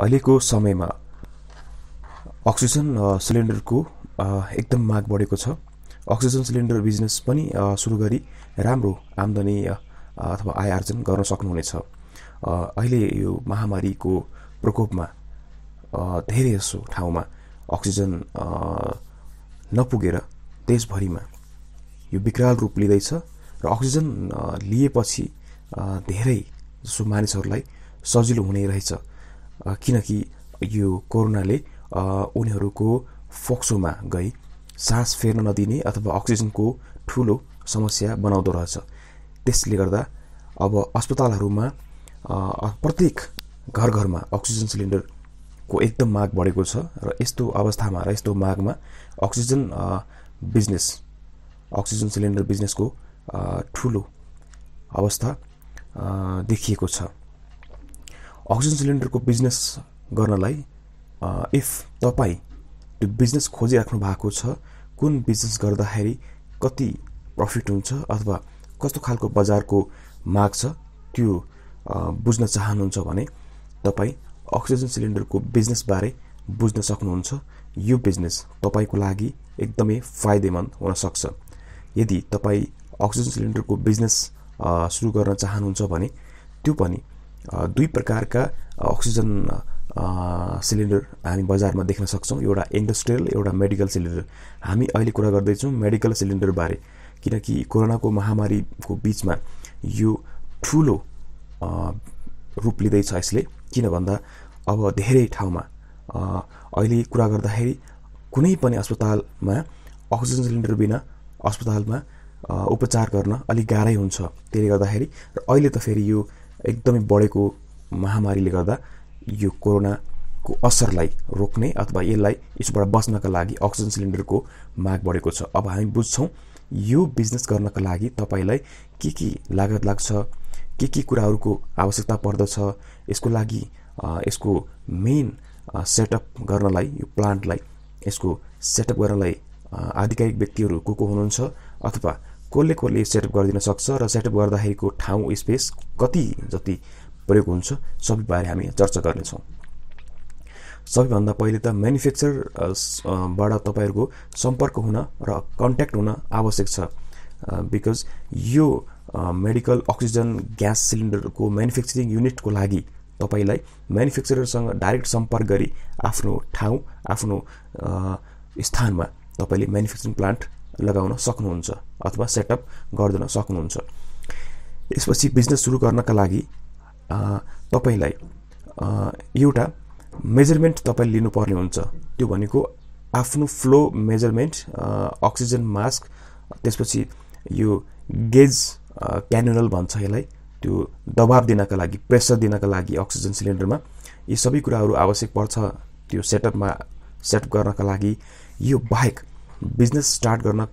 अहिलेको समयमा अक्सिजन सिलिन्डरको एकदम माग बढेको छ अक्सिजन सिलिन्डर बिजनेस पनि सुरु गरी राम्रो आम्दानी अथवा आय आर्जन गर्न सक्नुहुनेछ अहिले यो महामारीको प्रकोपमा धेरै धेरैजसो ठाउँमा अक्सिजन नपुगेर देशभरिमा यो विकराल रूप लिँदैछ र अक्सिजन लिएपछि धेरै जसो मानिसहरूलाई सजिलो हुने रहेछ किनकि यो कोरोनाले उनीहरूको फोक्सोमा गई सास फेर्न नदिने अथवा अक्सिजनको ठुलो समस्या बनाउँदो रहेछ त्यसले गर्दा अब अस्पतालहरूमा प्रत्येक घर घरमा अक्सिजन सिलिन्डरको एकदम माग बढेको छ र यस्तो अवस्थामा र यस्तो मागमा अक्सिजन बिजनेस अक्सिजन सिलिन्डर बिजनेसको ठुलो अवस्था देखिएको छ अक्सिजन सिलिन्डरको बिजनेस गर्नलाई इफ तपाईँ त्यो बिजनेस खोजिराख्नु भएको छ कुन बिजनेस गर्दाखेरि कति प्रफिट हुन्छ अथवा कस्तो खालको बजारको माग छ त्यो बुझ्न चाहनुहुन्छ भने तपाईँ अक्सिजन सिलिन्डरको बिजनेसबारे बुझ्न सक्नुहुन्छ यो बिजनेस तपाईँको लागि एकदमै फाइदेमन्द हुनसक्छ यदि तपाईँ अक्सिजन सिलिन्डरको बिजनेस सुरु गर्न चाहनुहुन्छ भने त्यो पनि दुई प्रकारका अक्सिजन सिलिन्डर हामी बजारमा देख्न सक्छौँ एउटा इन्डस्ट्रियल एउटा मेडिकल सिलिन्डर हामी अहिले कुरा गर्दैछौँ मेडिकल सिलिन्डरबारे किनकि कोरोनाको महामारीको बिचमा यो ठुलो रूप लिँदैछ यसले किन भन्दा अब धेरै ठाउँमा अहिले कुरा गर्दाखेरि कुनै पनि अस्पतालमा अक्सिजन सिलिन्डर बिना अस्पतालमा उपचार गर्न अलिक गाह्रै हुन्छ त्यसले गर्दाखेरि र अहिले त फेरि यो एकदमै बढेको महामारीले गर्दा यो कोरोनाको असरलाई रोक्ने अथवा यसलाई यसबाट बच्नका लागि अक्सिजन सिलिन्डरको माग बढेको छ अब हामी बुझ्छौँ यो बिजनेस गर्नका लागि तपाईँलाई के के लागत लाग्छ के के कुराहरूको आवश्यकता पर्दछ यसको लागि यसको मेन सेटअप गर्नलाई यो प्लान्टलाई यसको सेटअप गर्नलाई आधिकारिक व्यक्तिहरू को को हुनुहुन्छ अथवा कसले कसले सेटअप गरिदिन सक्छ र सेटअप गर्दाखेरिको ठाउँ स्पेस कति जति प्रयोग हुन्छ सबैबारे हामी चर्चा गर्नेछौँ सबैभन्दा पहिले त म्यानुफ्याक्चरबाट तपाईँहरूको सम्पर्क हुन र कन्ट्याक्ट हुन आवश्यक छ बिकज यो मेडिकल अक्सिजन ग्यास सिलिन्डरको म्यानुफ्याक्चरिङ युनिटको लागि तपाईँलाई म्यानुफ्याक्चररसँग डाइरेक्ट सम्पर्क गरी आफ्नो ठाउँ आफ्नो स्थानमा तपाईँले म्यानुफ्याक्चरिङ प्लान्ट लगाउन सक्नुहुन्छ अथवा सेटअप गरिदिन सक्नुहुन्छ यसपछि बिजनेस सुरु गर्नका लागि तपाईँलाई एउटा मेजरमेन्ट तपाईँले लिनुपर्ने हुन्छ त्यो भनेको आफ्नो फ्लो मेजरमेन्ट अक्सिजन मास्क त्यसपछि यो गेज क्यानल भन्छ यसलाई त्यो दबाब दिनका लागि प्रेसर दिनका लागि अक्सिजन सिलिन्डरमा यी सबै कुराहरू आवश्यक पर्छ त्यो सेटअपमा सेटअप गर्नका लागि यो बाहेक बिजनेस स्टार्ट गर्न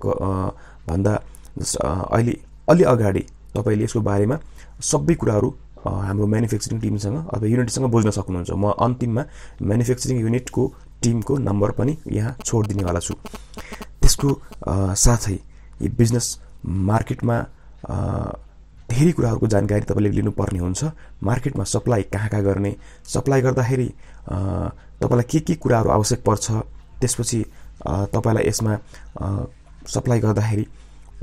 भन्दा जस्ट अहिले अलि अगाडि तपाईँले यसको बारेमा सबै कुराहरू हाम्रो म्यानुफ्याक्चरिङ टिमसँग अथवा युनिटसँग बुझ्न सक्नुहुन्छ म अन्तिममा म्यानुफ्याक्चरिङ युनिटको टिमको नम्बर पनि यहाँ छोडिदिनेवाला छु त्यसको साथै यो बिजनेस मार्केटमा धेरै कुराहरूको जानकारी तपाईँले लिनुपर्ने हुन्छ मार्केटमा सप्लाई कहाँ कहाँ गर्ने सप्लाई गर्दाखेरि तपाईँलाई के के कुराहरू आवश्यक पर्छ त्यसपछि तपाईँलाई यसमा सप्लाई गर्दाखेरि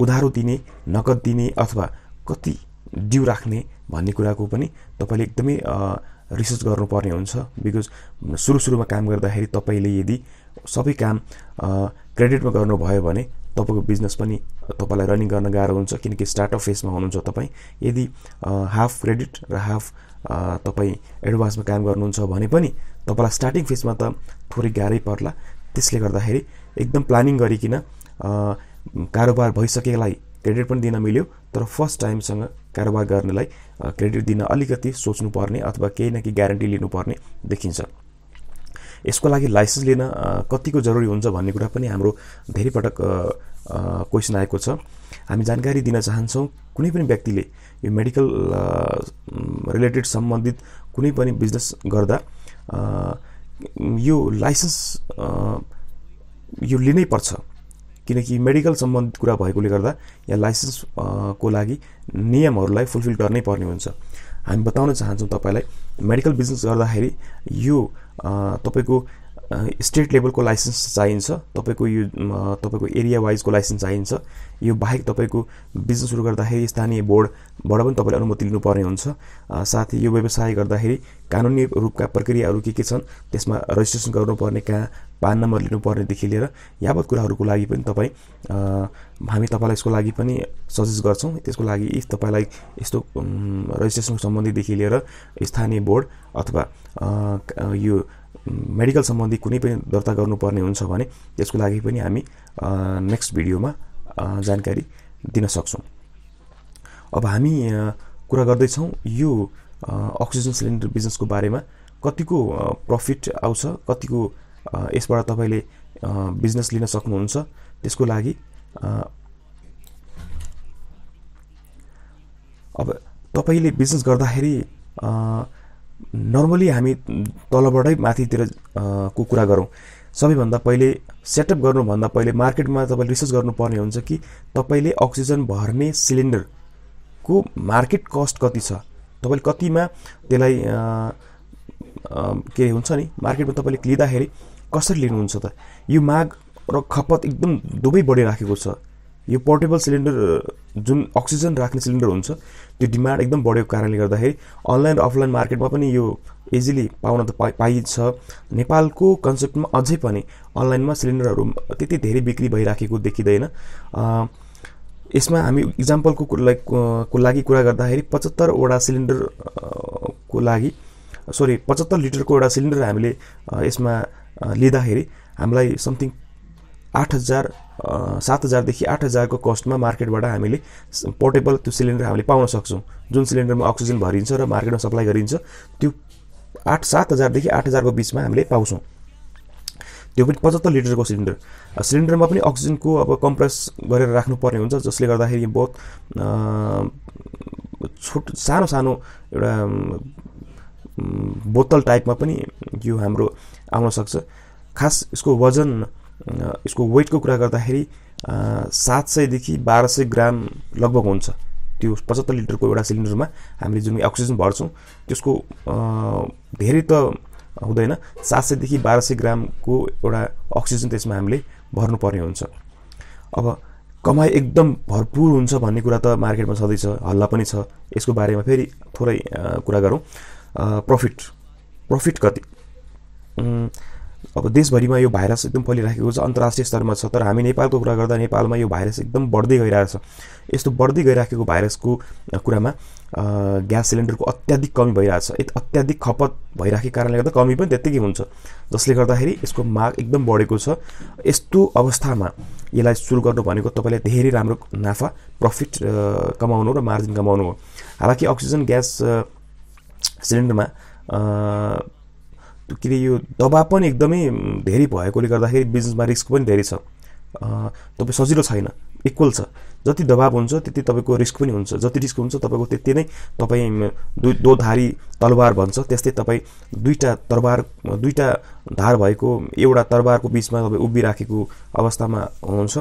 उधारो दिने नगद दिने अथवा कति ड्यु राख्ने भन्ने कुराको पनि तपाईँले एकदमै रिसर्च गर्नुपर्ने हुन्छ बिकज सुरु सुरुमा काम गर्दाखेरि तपाईँले यदि सबै काम क्रेडिटमा गर्नुभयो भने तपाईँको बिजनेस पनि तपाईँलाई रनिङ गर्न गाह्रो हुन्छ किनकि स्टार्टअप फेजमा हुनुहुन्छ तपाईँ यदि हाफ क्रेडिट र हाफ तपाईँ एडभान्समा काम गर्नुहुन्छ भने पनि तपाईँलाई स्टार्टिङ फेजमा त थोरै गाह्रै पर्ला त्यसले गर्दाखेरि एकदम प्लानिङ गरिकन कारोबार भइसकेलाई क्रेडिट पनि दिन मिल्यो तर फर्स्ट टाइमसँग कारोबार गर्नेलाई क्रेडिट दिन अलिकति सोच्नुपर्ने अथवा केही न केही ग्यारेन्टी लिनुपर्ने देखिन्छ यसको लागि लाइसेन्स लिन कतिको जरुरी हुन्छ भन्ने कुरा पनि हाम्रो धेरै पटक क्वेसन आएको छ हामी जानकारी दिन चाहन्छौँ कुनै पनि व्यक्तिले यो मेडिकल रिलेटेड सम्बन्धित कुनै पनि बिजनेस गर्दा यो लाइसेन्स यो लिनै पर्छ किनकि मेडिकल सम्बन्धित कुरा भएकोले गर्दा यहाँ को लागि नियमहरूलाई फुलफिल गर्नै पर्ने हुन्छ हामी बताउन चाहन्छौँ तपाईँलाई मेडिकल बिजनेस गर्दाखेरि यो तपाईँको स्टेट लेभलको लाइसेन्स चाहिन्छ तपाईँको यो तपाईँको एरिया वाइजको लाइसेन्स चाहिन्छ यो बाहेक तपाईँको बिजनेस सुरु गर्दाखेरि स्थानीय बोर्डबाट पनि तपाईँले अनुमति लिनुपर्ने हुन्छ साथै यो व्यवसाय गर्दाखेरि कानुनी रूपका प्रक्रियाहरू के के छन् त्यसमा रजिस्ट्रेसन गर्नुपर्ने कहाँ पान नम्बर लिनुपर्नेदेखि लिएर यावत कुराहरूको लागि पनि तपाईँ हामी तपाईँलाई यसको लागि पनि सजेस्ट गर्छौँ त्यसको लागि इफ तपाईँलाई यस्तो रजिस्ट्रेसनको सम्बन्धीदेखि लिएर स्थानीय बोर्ड अथवा यो मेडिकल सम्बन्धी कुनै पनि दर्ता गर्नुपर्ने हुन्छ भने त्यसको लागि पनि हामी नेक्स्ट भिडियोमा जानकारी दिन सक्छौँ अब हामी कुरा गर्दैछौँ यो अक्सिजन सिलिन्डर बिजनेसको बारेमा कतिको प्रफिट आउँछ कतिको यसबाट तपाईँले बिजनेस लिन सक्नुहुन्छ त्यसको लागि अब तपाईँले बिजनेस गर्दाखेरि नर्मली हामी तलबाटै माथितिर को कुरा गरौँ सबैभन्दा पहिले सेटअप गर्नुभन्दा पहिले मार्केटमा तपाईँले रिसर्च गर्नुपर्ने हुन्छ कि तपाईँले अक्सिजन भर्ने सिलिन्डरको मार्केट कस्ट कति छ तपाईँले कतिमा त्यसलाई के हुन्छ नि मार्केटमा तपाईँले लिँदाखेरि कसरी लिनुहुन्छ त यो माग र खपत एकदम दुवै बढिराखेको छ यो पोर्टेबल सिलिन्डर जुन अक्सिजन राख्ने सिलिन्डर हुन्छ त्यो डिमान्ड एकदम बढेको कारणले गर्दाखेरि अनलाइन र अफलाइन मार्केटमा पनि यो इजिली पाउन त पाइ पाइन्छ नेपालको कन्सेप्टमा अझै पनि अनलाइनमा सिलिन्डरहरू त्यति धेरै बिक्री भइराखेको देखिँदैन यसमा हामी इक्जाम्पलको लाइक को लागि कुरा गर्दाखेरि पचहत्तरवटा को लागि सरी पचहत्तर लिटरको एउटा सिलिन्डर हामीले यसमा लिँदाखेरि हामीलाई समथिङ आठ हजार सात हजारदेखि आठ हजारको कस्टमा मार्केटबाट हामीले पोर्टेबल त्यो सिलिन्डर हामीले पाउन सक्छौँ जुन सिलिन्डरमा अक्सिजन भरिन्छ र मार्केटमा सप्लाई गरिन्छ त्यो आठ सात हजारदेखि आठ हजारको बिचमा हामीले पाउँछौँ त्यो पनि पचहत्तर लिटरको सिलिन्डर सिलिन्डरमा पनि अक्सिजनको अब कम्प्रेस गरेर राख्नुपर्ने हुन्छ जसले गर्दाखेरि बहुत छोट सानो सानो एउटा बोतल टाइपमा पनि यो हाम्रो आउन सक्छ खास यसको वजन यसको वेटको कुरा गर्दाखेरि सात सयदेखि बाह्र सय ग्राम लगभग हुन्छ त्यो पचहत्तर लिटरको एउटा सिलिन्डरमा हामीले जुन अक्सिजन भर्छौँ त्यसको धेरै त हुँदैन सात सयदेखि बाह्र सय ग्रामको एउटा अक्सिजन त्यसमा हामीले भर्नुपर्ने हुन्छ अब कमाइ एकदम भरपूर हुन्छ भन्ने कुरा त मार्केटमा छँदैछ हल्ला पनि छ यसको बारेमा फेरि थोरै कुरा गरौँ प्रफिट प्रफिट कति अब देशभरिमा यो भाइरस एकदम फैलिराखेको छ अन्तर्राष्ट्रिय स्तरमा छ तर हामी नेपालको कुरा गर्दा नेपालमा यो भाइरस एकदम बढ्दै गइरहेको यस्तो बढ्दै गइराखेको भाइरसको कुरामा ग्यास सिलिन्डरको अत्याधिक कमी भइरहेछ अत्याधिक खपत भइराखेको कारणले गर्दा कमी पनि त्यत्तिकै हुन्छ जसले गर्दाखेरि यसको माग एकदम बढेको छ यस्तो अवस्थामा यसलाई सुरु गर्नु भनेको तपाईँलाई धेरै राम्रो नाफा प्रफिट कमाउनु र मार्जिन कमाउनु हो हालाकि अक्सिजन ग्यास सिलिन्डरमा के अरे यो दबाब पनि एकदमै धेरै भएकोले गर्दाखेरि बिजनेसमा रिस्क पनि धेरै छ तपाईँ सजिलो छैन इक्वल छ जति दबाब हुन्छ त्यति तपाईँको रिस्क पनि हुन्छ जति रिस्क हुन्छ तपाईँको त्यति नै तपाईँ दुई दोधारी तलवार भन्छ त्यस्तै तपाईँ दुईवटा तरबार दुईवटा धार भएको एउटा तरबारको बिचमा तपाईँ उभिराखेको अवस्थामा हुनुहुन्छ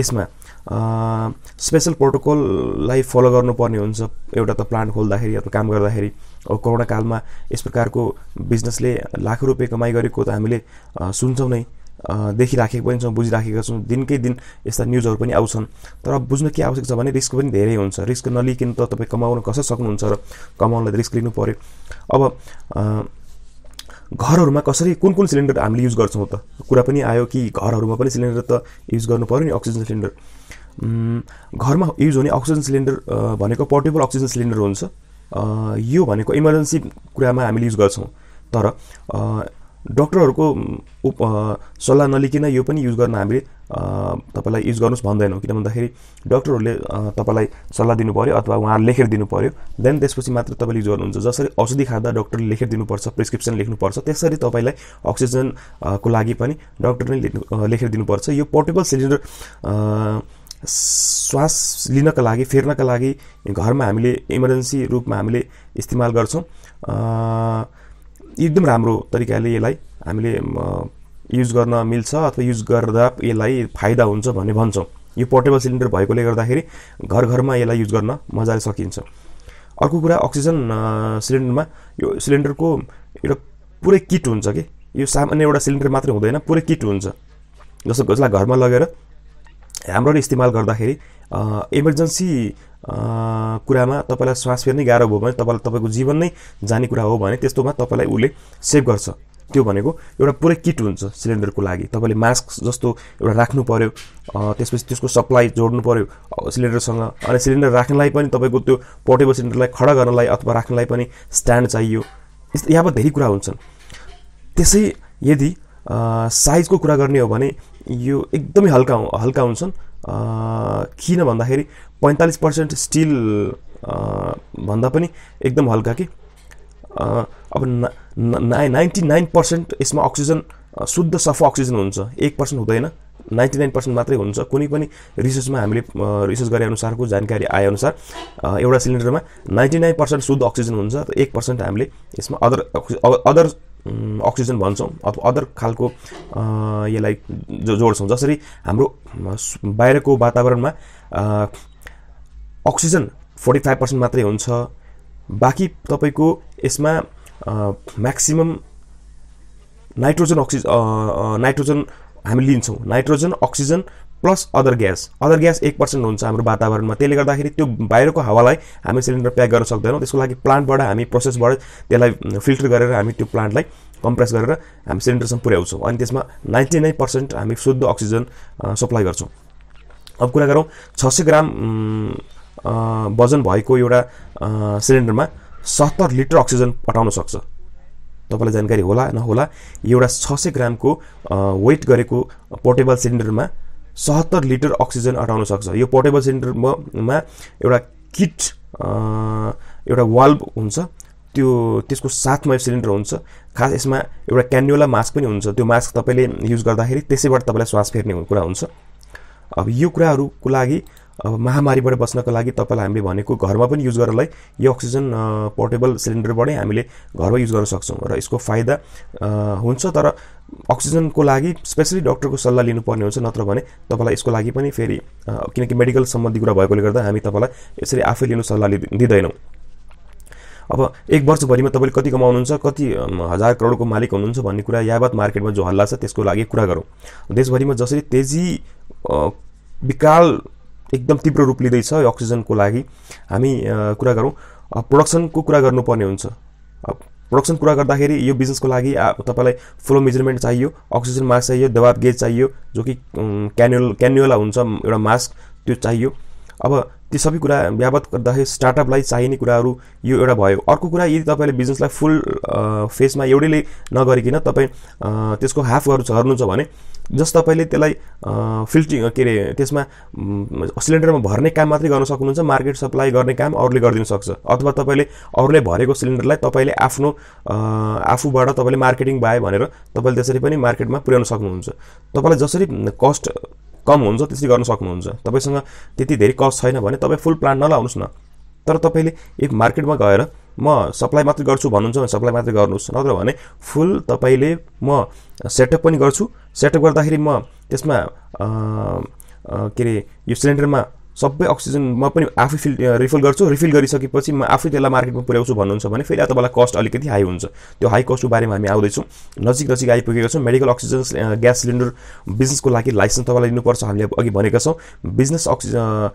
यसमा स्पेसल प्रोटोकललाई फलो गर्नुपर्ने हुन्छ एउटा त प्लान्ट खोल्दाखेरि अथवा काम गर्दाखेरि अब कोरोना कालमा यस प्रकारको बिजनेसले लाखौँ रुपियाँ कमाइ गरेको त हामीले सुन्छौँ नै देखिराखेको पनि छौँ बुझिराखेका छौँ दिनकै दिन यस्ता न्युजहरू पनि आउँछन् तर बुझ्नु के आवश्यक छ भने रिस्क पनि धेरै हुन्छ रिस्क नलिकन त तपाईँ कमाउन कसरी सक्नुहुन्छ र कमाउनलाई रिस्क लिनु पऱ्यो अब घरहरूमा कसरी कुन कुन सिलिन्डर हामीले युज गर्छौँ त कुरा पनि आयो कि घरहरूमा पनि सिलिन्डर त युज गर्नु पऱ्यो नि अक्सिजन सिलिन्डर घरमा युज हुने अक्सिजन सिलिन्डर भनेको पोर्टेबल अक्सिजन सिलिन्डर हुन्छ यो भनेको इमर्जेन्सी कुरामा हामीले युज गर्छौँ तर डक्टरहरूको उप सल्लाह नलिकन यो पनि युज गर्न हामीले तपाईँलाई युज गर्नुहोस् भन्दैनौँ किन भन्दाखेरि डक्टरहरूले तपाईँलाई सल्लाह दिनु पऱ्यो अथवा उहाँहरू लेखेर दिनु पऱ्यो देन त्यसपछि मात्र तपाईँले युज गर्नुहुन्छ जसरी औषधि खाँदा डक्टरले लेखेर दिनुपर्छ प्रिस्क्रिप्सन लेख्नुपर्छ त्यसरी तपाईँलाई अक्सिजनको लागि पनि डक्टरले लेखेर दिनुपर्छ यो पोर्टेबल सिलिन्डर श्वास लिनका लागि फेर्नका लागि घरमा हामीले इमर्जेन्सी रूपमा हामीले इस्तेमाल गर्छौँ एकदम राम्रो तरिकाले यसलाई हामीले युज गर्न मिल्छ अथवा युज गर्दा यसलाई फाइदा हुन्छ भन्ने भन्छौँ यो पोर्टेबल सिलिन्डर भएकोले गर्दाखेरि घर घरमा यसलाई युज गर्न मजाले सकिन्छ अर्को कुरा अक्सिजन सिलिन्डरमा यो सिलिन्डरको एउटा पुरै किट हुन्छ कि यो सामान्य एउटा सिलिन्डर मात्रै हुँदैन पुरै किट हुन्छ जस्तो जसलाई घरमा लगेर हाम्रोले इस्तेमाल गर्दाखेरि इमर्जेन्सी कुरामा तपाईँलाई श्वास फेर्नै गाह्रो भयो भने तपाईँलाई तपाईँको जीवन नै जाने कुरा हो भने त्यस्तोमा तपाईँलाई उसले सेभ गर्छ त्यो भनेको एउटा पुरै किट हुन्छ सिलिन्डरको लागि तपाईँले मास्क जस्तो एउटा राख्नु पऱ्यो त्यसपछि त्यसको सप्लाई जोड्नु पऱ्यो सिलिन्डरसँग अनि सिलिन्डर राख्नलाई पनि तपाईँको त्यो पोर्टेबल सिलिन्डरलाई खडा गर्नलाई अथवा राख्नलाई पनि स्ट्यान्ड चाहियो यस्तो यहाँ धेरै कुरा हुन्छन् त्यसै यदि साइजको कुरा गर्ने हो भने यो एकदमै हल्का हल्का हुन्छन् किन भन्दाखेरि पैँतालिस पर्सेन्ट स्टिल भन्दा पनि एकदम हल्का कि अब नाइ नाइन्टी नाइन पर्सेन्ट यसमा अक्सिजन शुद्ध सफा अक्सिजन हुन्छ एक पर्सेन्ट हुँदैन नाइन्टी नाइन पर्सेन्ट मात्रै हुन्छ कुनै पनि रिसर्चमा हामीले रिसर्च गरे अनुसारको जानकारी आएअनुसार एउटा सिलिन्डरमा नाइन्टी नाइन पर्सेन्ट शुद्ध अक्सिजन हुन्छ एक पर्सेन्ट हामीले यसमा अदर अदर अक्सिजन भन्छौँ अथवा अदर खालको यसलाई जो जोड्छौँ जसरी हाम्रो बाहिरको वातावरणमा अक्सिजन फोर्टी फाइभ पर्सेन्ट मात्रै हुन्छ बाँकी तपाईँको यसमा म्याक्सिमम् नाइट्रोजन अक्सिज नाइट्रोजन हामी लिन्छौँ nitrogen oxygen plus other gas other gas एक पर्सेन्ट हुन्छ हाम्रो वातावरणमा त्यसले गर्दाखेरि त्यो बाहिरको हावालाई हामी सिलिन्डर प्याक गर्न सक्दैनौँ त्यसको लागि प्लान्टबाट हामी प्रोसेसबाट त्यसलाई फिल्टर गरेर हामी त्यो प्लान्टलाई कम्प्रेस गरेर हामी सिलिन्डरसम्म पुर्याउँछौँ अनि त्यसमा नाइन्टी नाइन पर्सेन्ट हामी शुद्ध अक्सिजन सप्लाई गर्छौँ अब कुरा गरौँ छ सय ग्राम वजन भएको एउटा सिलिन्डरमा सत्तर लिटर अक्सिजन पठाउन सक्छ तपाईँलाई जानकारी होला नहोला एउटा छ सय ग्रामको वेट गरेको पोर्टेबल सिलिन्डरमा सहत्तर लिटर अक्सिजन अटाउन सक्छ यो पोर्टेबल सिलिन्डरमा एउटा किट एउटा वाल्भ हुन्छ त्यो त्यसको साथमा यो सिलिन्डर हुन्छ खास यसमा एउटा क्यान्युला मास्क पनि हुन्छ त्यो मास्क तपाईँले युज गर्दाखेरि त्यसैबाट तपाईँलाई श्वास फेर्ने कुरा हुन्छ अब यो कुराहरूको लागि अब महामारीबाट बस्नको लागि तपाईँलाई हामीले भनेको घरमा पनि युज गर्नलाई यो अक्सिजन पोर्टेबल सिलिन्डरबाटै हामीले घरमा युज गर्न सक्छौँ र यसको फाइदा हुन्छ तर अक्सिजनको लागि स्पेसली डक्टरको सल्लाह लिनुपर्ने हुन्छ नत्र भने तपाईँलाई यसको लागि पनि फेरि किनकि मेडिकल सम्बन्धी कुरा भएकोले गर्दा हामी तपाईँलाई यसरी आफै लिनु सल्लाह दिँदैनौँ अब एक वर्षभरिमा तपाईँले कति कमाउनुहुन्छ कति हजार करोडको मालिक हुनुहुन्छ भन्ने कुरा यावत मार्केटमा जो हल्ला छ त्यसको लागि कुरा गरौँ देशभरिमा जसरी तेजी विकाल एकदम तीव्र रूप लिँदैछ अक्सिजनको लागि हामी कुरा गरौँ प्रोडक्सनको कुरा गर्नुपर्ने हुन्छ प्रोडक्सन कुरा गर्दाखेरि यो बिजनेसको लागि तपाईँलाई फ्लो मेजरमेन्ट चाहियो अक्सिजन मास्क चाहियो दबाब गेज चाहियो जो कि क्यानुल क्यानुला हुन्छ एउटा मास्क त्यो चाहियो अब ती सबै कुरा व्यापत गर्दाखेरि स्टार्टअपलाई चाहिने कुराहरू यो एउटा भयो अर्को कुरा यदि तपाईँले बिजनेसलाई फुल फेसमा एउटैले नगरिकन तपाईँ त्यसको हाफ गर्नु झर्नुहुन्छ भने जस तपाईँले त्यसलाई फिल्टिङ के अरे त्यसमा सिलिन्डरमा भर्ने काम मात्रै गर्न सक्नुहुन्छ मार्केट सप्लाई गर्ने काम अरूले गरिदिनु सक्छ अथवा तपाईँले अरूले भरेको सिलिन्डरलाई तपाईँले आफ्नो आफूबाट तपाईँले मार्केटिङ बायो भनेर तपाईँले त्यसरी पनि मार्केटमा पुर्याउन सक्नुहुन्छ तपाईँलाई जसरी कस्ट कम हुन्छ त्यसरी गर्न सक्नुहुन्छ तपाईँसँग त्यति धेरै कस्ट छैन भने तपाईँ फुल प्लान्ट नलाउनुहोस् न तर तपाईँले एक मार्केटमा गएर म सप्लाई मात्रै गर्छु भन्नुहुन्छ भने सप्लाई मात्रै गर्नुहोस् नत्र भने फुल तपाईँले म सेटअप पनि गर्छु सेटअप गर्दाखेरि म त्यसमा के अरे यो सिलिन्डरमा सबै अक्सिजन म पनि आफै फिल रिफिल गर्छु रिफिल गरिसकेपछि म आफै त्यसलाई मार्केटमा पुर्याउँछु भन्नुहुन्छ भने फेरि तपाईँलाई कस्ट अलिकति हाई हुन्छ त्यो हाई कस्टको बारेमा हामी आउँदैछौँ नजिक नजिक आइपुगेका छौँ मेडिकल अक्सिजन ग्यास सिलिन्डर बिजनेसको लागि लाइसेन्स तपाईँलाई लिनुपर्छ हामीले अघि भनेका छौँ बिजनेस अक्सिजन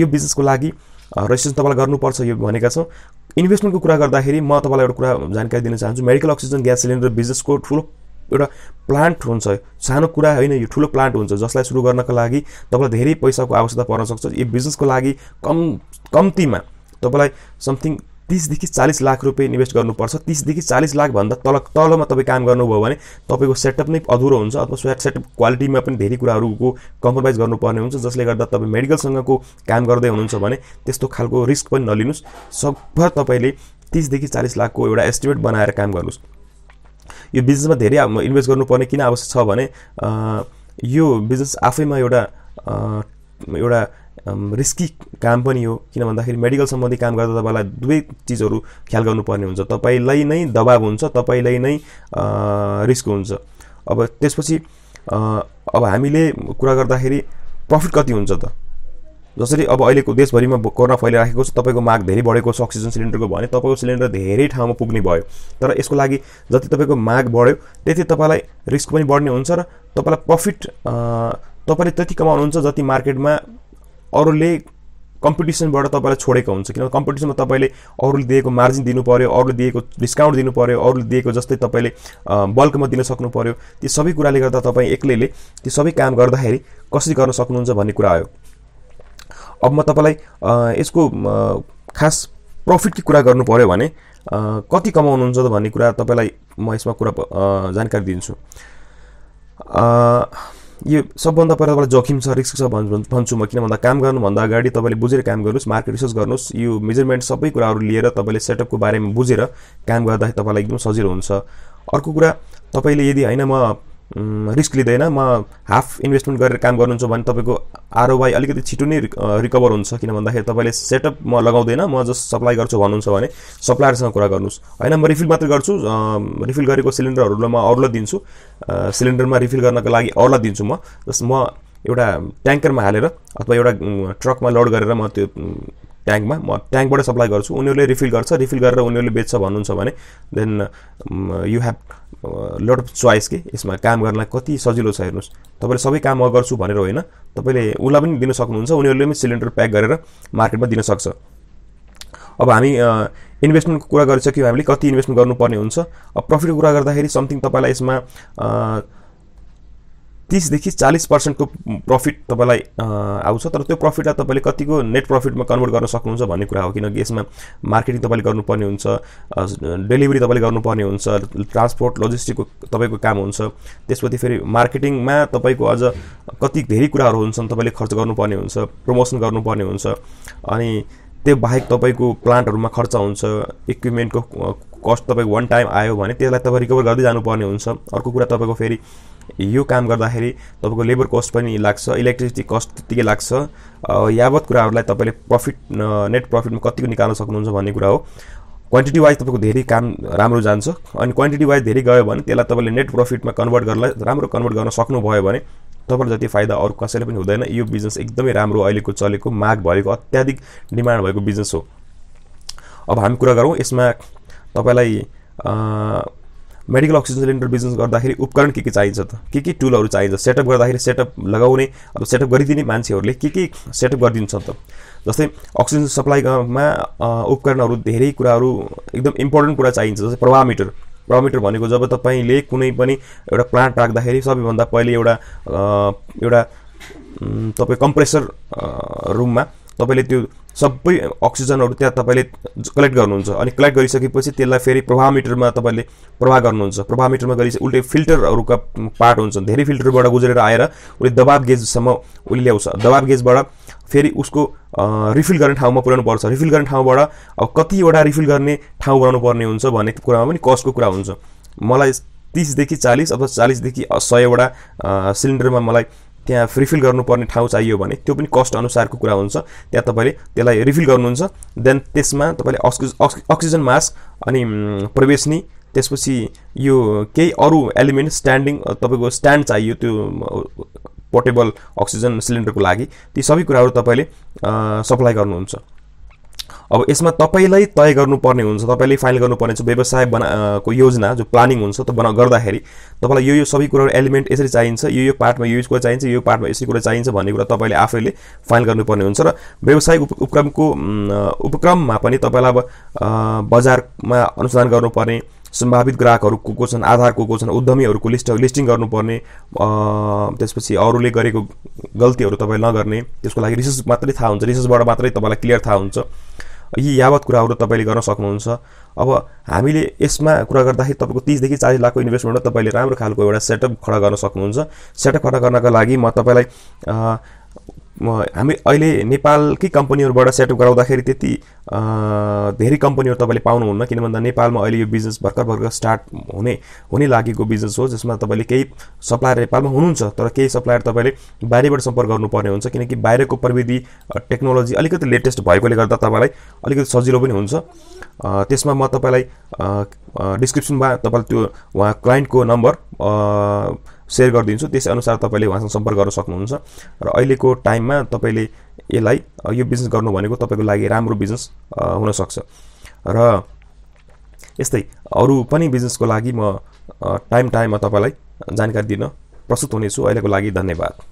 यो बिजनेसको लागि रेजिस्ट्रेसन तपाईँलाई गर्नुपर्छ यो भनेका छौँ इन्भेस्टमेन्टको कुरा गर्दाखेरि म तपाईँलाई एउटा कुरा जानकारी दिन चाहन्छु मेडिकल अक्सिजन ग्यास सिलिन्डर बिजनेसको ठुलो एउटा प्लान्ट हुन्छ सानो कुरा होइन यो ठुलो प्लान्ट हुन्छ जसलाई सुरु गर्नको लागि तपाईँलाई धेरै पैसाको आवश्यकता पर्न सक्छ यो बिजनेसको लागि कम कम्तीमा तपाईँलाई समथिङ तिसदेखि चालिस लाख रुपियाँ इन्भेस्ट गर्नुपर्छ तिसदेखि चालिस लाखभन्दा तल तलमा तपाईँ काम गर्नुभयो भने तपाईँको सेटअप नै अधुरो हुन्छ अथवा सेटअप क्वालिटीमा पनि धेरै कुराहरूको कम्प्रोमाइज गर्नुपर्ने हुन्छ जसले गर्दा तपाईँ मेडिकलसँगको काम गर्दै हुनुहुन्छ भने त्यस्तो खालको रिस्क पनि नलिनुहोस् सकभर तपाईँले तिसदेखि चालिस लाखको एउटा एस्टिमेट बनाएर काम गर्नुहोस् यो बिजनेसमा धेरै इन्भेस्ट गर्नुपर्ने किन आवश्यक छ भने यो बिजनेस आफैमा एउटा एउटा रिस्की काम पनि हो किन भन्दाखेरि मेडिकल सम्बन्धी काम गर्दा तपाईँलाई दुवै चिजहरू ख्याल गर्नुपर्ने हुन्छ तपाईँलाई नै दबाब हुन्छ तपाईँलाई नै रिस्क हुन्छ अब त्यसपछि अब हामीले कुरा गर्दाखेरि प्रफिट कति हुन्छ त जसरी अब अहिलेको देशभरिमा कोरोना फैलिराखेको छ तपाईँको माग धेरै बढेको छ अक्सिजन सिलिन्डरको भने तपाईँको सिलिन्डर धेरै ठाउँमा पुग्ने भयो तर यसको लागि जति तपाईँको माग बढ्यो त्यति तपाईँलाई रिस्क पनि बढ्ने हुन्छ र तपाईँलाई प्रफिट तपाईँले त्यति कमाउनुहुन्छ जति मार्केटमा अरूले कम्पिटिसनबाट तपाईँलाई छोडेको हुन्छ किनभने कम्पिटिसनमा तपाईँले अरूले दिएको मार्जिन दिनु पऱ्यो अरूले दिएको डिस्काउन्ट दिनु पऱ्यो अरूले दिएको जस्तै तपाईँले बल्कमा दिन सक्नु पऱ्यो ती सबै कुराले गर्दा तपाईँ एक्लैले ती सबै काम गर्दाखेरि कसरी गर्न सक्नुहुन्छ भन्ने कुरा आयो अब म तपाईँलाई यसको खास प्रफिटकै कुरा गर्नु पऱ्यो भने कति कमाउनुहुन्छ त भन्ने कुरा तपाईँलाई म यसमा कुरा जानकारी दिन्छु यो सबभन्दा पहिला तपाईँलाई जोखिम छ रिस्क छ भन्छु म किन भन्दा काम गर्नुभन्दा अगाडि तपाईँले बुझेर काम गर्नुहोस् मार्केट रिसर्च गर्नुहोस् यो मेजरमेन्ट सबै कुराहरू लिएर तपाईँले सेटअपको बारेमा बुझेर काम गर्दाखेरि तपाईँलाई एकदम सजिलो हुन्छ अर्को कुरा तपाईँले यदि होइन म रिस्क लिँदैन म हाफ इन्भेस्टमेन्ट गरेर काम गर्नुहुन्छ भने तपाईँको आरओआई अलिकति छिटो नै रिकभर हुन्छ किन भन्दाखेरि तपाईँले सेटअप म लगाउँदैन म जस्ट सप्लाई गर्छु भन्नुहुन्छ भने सप्लायरसँग कुरा गर्नुहोस् होइन म रिफिल मात्र गर्छु रिफिल गरेको सिलिन्डरहरूलाई म अरूलाई दिन्छु सिलिन्डरमा रिफिल गर्नको लागि अरूलाई दिन्छु म जस म एउटा ट्याङ्करमा हालेर अथवा एउटा ट्रकमा लोड गरेर म त्यो ट्याङ्कमा म ट्याङ्कबाट सप्लाई गर्छु उनीहरूले रिफिल गर्छ रिफिल गरेर उनीहरूले बेच्छ भन्नुहुन्छ भने then you have lot of choice के यसमा काम गर्नलाई कति सजिलो छ हेर्नुहोस् तपाईँले सबै काम म गर्छु भनेर होइन तपाईँले उसलाई पनि दिन सक्नुहुन्छ उनीहरूले पनि सिलिन्डर प्याक गरेर मार्केटमा दिन सक्छ अब हामी इन्भेस्टमेन्टको कुरा गरिसक्यौँ हामीले कति इन्भेस्टमेन्ट गर्नुपर्ने हुन्छ अब प्रफिटको कुरा गर्दाखेरि समथिङ तपाईँलाई यसमा तिसदेखि चालिस पर्सेन्टको प्रफिट तपाईँलाई आउँछ तर त्यो प्रफिटलाई तपाईँले कतिको नेट प्रफिटमा कन्भर्ट गर्न सक्नुहुन्छ भन्ने कुरा हो किनकि यसमा मार्केटिङ तपाईँले गर्नुपर्ने हुन्छ डेलिभरी तपाईँले गर्नुपर्ने हुन्छ ट्रान्सपोर्ट लजिस्टिकको तपाईँको काम हुन्छ त्यसपछि फेरि मार्केटिङमा तपाईँको अझ कति धेरै कुराहरू हुन्छन् तपाईँले खर्च गर्नुपर्ने हुन्छ प्रमोसन गर्नुपर्ने हुन्छ अनि त्यो बाहेक तपाईँको प्लान्टहरूमा खर्च हुन्छ इक्विपमेन्टको कस्ट तपाईँको वान टाइम आयो भने त्यसलाई तपाईँ रिकभर गर्दै जानुपर्ने हुन्छ अर्को कुरा तपाईँको फेरि यो काम गर्दाखेरि तपाईँको लेबर कस्ट पनि लाग्छ इलेक्ट्रिसिटी कस्ट त्यत्तिकै लाग्छ यावत कुराहरूलाई तपाईँले प्रफिट नेट प्रफिटमा कतिको निकाल्न सक्नुहुन्छ भन्ने कुरा हो क्वान्टिटी वाइज तपाईँको धेरै काम राम्रो जान्छ अनि क्वान्टिटी वाइज धेरै गयो भने त्यसलाई तपाईँले नेट प्रफिटमा कन्भर्ट गर्न राम्रो कन्भर्ट गर्न सक्नुभयो भने तपाईँलाई जति फाइदा अरू कसैले पनि हुँदैन यो बिजनेस एकदमै राम्रो अहिलेको चलेको माग भएको अत्याधिक डिमान्ड भएको बिजनेस हो अब हामी कुरा गरौँ यसमा तपाईँलाई मेडिकल अक्सिजन सिलिन्डर बिजनेस गर्दाखेरि उपकरण के के चाहिन्छ त के के टुलहरू चाहिन्छ सेटअप गर्दाखेरि सेटअप लगाउने अब सेटअप गरिदिने मान्छेहरूले के के सेटअप गरिदिन्छ त जस्तै अक्सिजन सप्लाईमा उपकरणहरू धेरै कुराहरू एकदम इम्पोर्टेन्ट कुरा चाहिन्छ जस्तै प्रभामिटर प्रभामिटर भनेको जब तपाईँले कुनै पनि एउटा प्लान्ट राख्दाखेरि सबैभन्दा पहिले एउटा एउटा तपाईँ कम्प्रेसर रुममा तपाईँले त्यो सबै अक्सिजनहरू त्यहाँ तपाईँले कलेक्ट गर्नुहुन्छ अनि कलेक्ट गरिसकेपछि त्यसलाई फेरि प्रभाव मिटरमा तपाईँले प्रवाह गर्नुहुन्छ प्रभाव मिटरमा गरिसके उसले फिल्टरहरूका पार्ट हुन्छन् धेरै फिल्टरबाट गुजरेर आएर उसले दबाब गेजसम्म उसले ल्याउँछ दबाब गेजबाट फेरि उसको रिफिल गर्ने ठाउँमा पुर्याउनु पर्छ रिफिल गर्ने ठाउँबाट अब कतिवटा रिफिल गर्ने ठाउँ बनाउनु पर्ने हुन्छ भन्ने कुरामा पनि कस्टको कुरा हुन्छ मलाई तिसदेखि चालिस अथवा चालिसदेखि सयवटा सिलिन्डरमा मलाई त्यहाँ रिफिल गर्नुपर्ने ठाउँ चाहियो भने त्यो पनि कस्ट अनुसारको कुरा हुन्छ त्यहाँ तपाईँले त्यसलाई रिफिल गर्नुहुन्छ देन त्यसमा तपाईँले अक्सिजन मास्क अनि प्रवेशनी त्यसपछि यो केही अरू एलिमेन्ट स्ट्यान्डिङ तपाईँको स्ट्यान्ड चाहियो त्यो पोर्टेबल अक्सिजन सिलिन्डरको लागि ती सबै कुराहरू तपाईँले सप्लाई गर्नुहुन्छ अब यसमा तपाईँलाई तय गर्नुपर्ने हुन्छ तपाईँले फाइल गर्नुपर्ने हुन्छ व्यवसाय बना योजना जो प्लानिङ हुन्छ त्यो बना गर्दाखेरि तपाईँलाई यो यो सबै कुराहरू एलिमेन्ट यसरी चाहिन्छ यो यो पार्टमा यो कुरा चाहिन्छ यो पार्टमा यसरी कुरा चाहिन्छ भन्ने कुरा तपाईँले आफैले फाइल गर्नुपर्ने हुन्छ र व्यवसायिक उपक्रमको उपक्रममा पनि तपाईँलाई अब बजारमा अनुसन्धान गर्नुपर्ने सम्भावित ग्राहकहरू को को छन् आधार को को छन् उद्यमीहरूको लिस्ट लिस्टिङ गर्नुपर्ने त्यसपछि अरूले गरेको गल्तीहरू तपाईँ नगर्ने त्यसको लागि रिसर्च मात्रै थाहा हुन्छ रिसर्चबाट मात्रै तपाईँलाई क्लियर थाहा हुन्छ यी यावत कुराहरू तपाईँले गर्न सक्नुहुन्छ अब हामीले यसमा कुरा गर्दाखेरि तपाईँको तिसदेखि चालिस लाखको इन्भेस्टमेन्टमा तपाईँले राम्रो खालको एउटा सेटअप खडा गर्न सक्नुहुन्छ सेटअप खडा गर्नका लागि म तपाईँलाई हामी अहिले नेपालकै कम्पनीहरूबाट सेटअप गराउँदाखेरि त्यति धेरै कम्पनीहरू तपाईँले पाउनुहुन्न किन भन्दा नेपालमा अहिले यो बिजनेस भर्खर भर्खर स्टार्ट हुने हुने लागेको बिजनेस हो जसमा तपाईँले केही सप्लायर नेपालमा हुनुहुन्छ तर केही सप्लायर तपाईँले बाहिरबाट सम्पर्क गर्नुपर्ने हुन्छ किनकि बाहिरको प्रविधि टेक्नोलोजी अलिकति लेटेस्ट भएकोले गर्दा तपाईँलाई अलिकति सजिलो पनि हुन्छ त्यसमा म तपाईँलाई डिस्क्रिप्सनमा तपाईँले त्यो उहाँ क्लाइन्टको नम्बर सेयर गरिदिन्छु अनुसार तपाईँले उहाँसँग सम्पर्क गर्न सक्नुहुन्छ र अहिलेको टाइममा तपाईँले यसलाई यो बिजनेस गर्नु भनेको तपाईँको लागि राम्रो बिजनेस हुनसक्छ र यस्तै अरू पनि बिजनेसको लागि म टाइम टाइममा तपाईँलाई जानकारी दिन प्रस्तुत हुनेछु अहिलेको लागि धन्यवाद